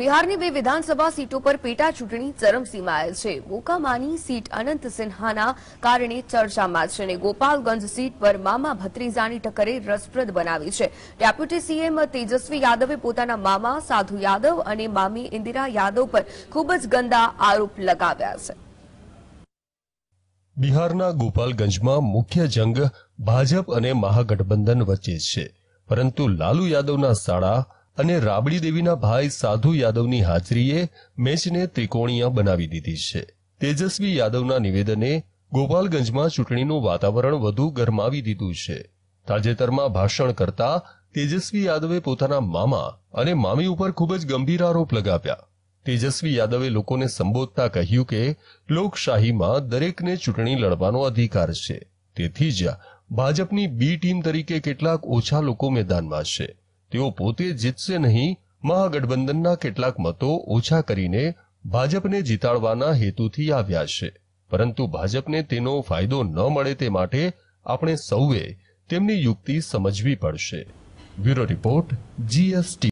બિહારની બે વિધાનસભા સીટો પર પેટા ચૂંટણી ચરમસીમાએ છે મોકામાની સીટ અનંત સિન્હાના કારણે ચર્ચામાં છે અને ગોપાલગંજ સીટ પર મામા ભત્રીજાની ટક્કરે રસપ્રદ બનાવી છે ડેપ્યુટી સીએમ તેજસ્વી યાદવે પોતાના મામા સાધુ યાદવ અને મામી ઇન્દિરા યાદવ પર ખૂબ જ ગંદા આરોપ લગાવ્યા છે બિહારના ગોપાલગંજમાં મુખ્ય જંગ ભાજપ અને મહાગઠબંધન વચ્ચે છે પરંતુ લાલુ યાદવના સાડા અને રાબડી દેવીના ભાઈ સાધુ યાદવની હાજરીએ મેચને ત્રિકોણીય બનાવી દીધી છે તેજસ્વી યાદવના નિવેદને ગોપાલગંજમાં ચૂંટણીનું વાતાવરણ વધુ ગરમાવી દીધું છે તાજેતરમાં ભાષણ કરતા તેજસ્વી યાદવે પોતાના મામા અને મામી ઉપર ખૂબ જ ગંભીર આરોપ લગાવ્યા તેજસ્વી યાદવે લોકોને સંબોધતા કહ્યું કે લોકશાહીમાં દરેકને ચૂંટણી લડવાનો અધિકાર છે તેથી જ ભાજપની બી ટીમ તરીકે કેટલાક ઓછા લોકો મેદાનમાં છે તેઓ પોતે જીતશે નહીં મહાગઠબંધનના કેટલાક મતો ઓછા કરીને ભાજપને જીતાડવાના હેતુથી આવ્યા છે પરંતુ ભાજપને તેનો ફાયદો ન મળે તે માટે આપણે સૌએ તેમની યુક્તિ સમજવી પડશે બ્યુરો રિપોર્ટ જીએસટી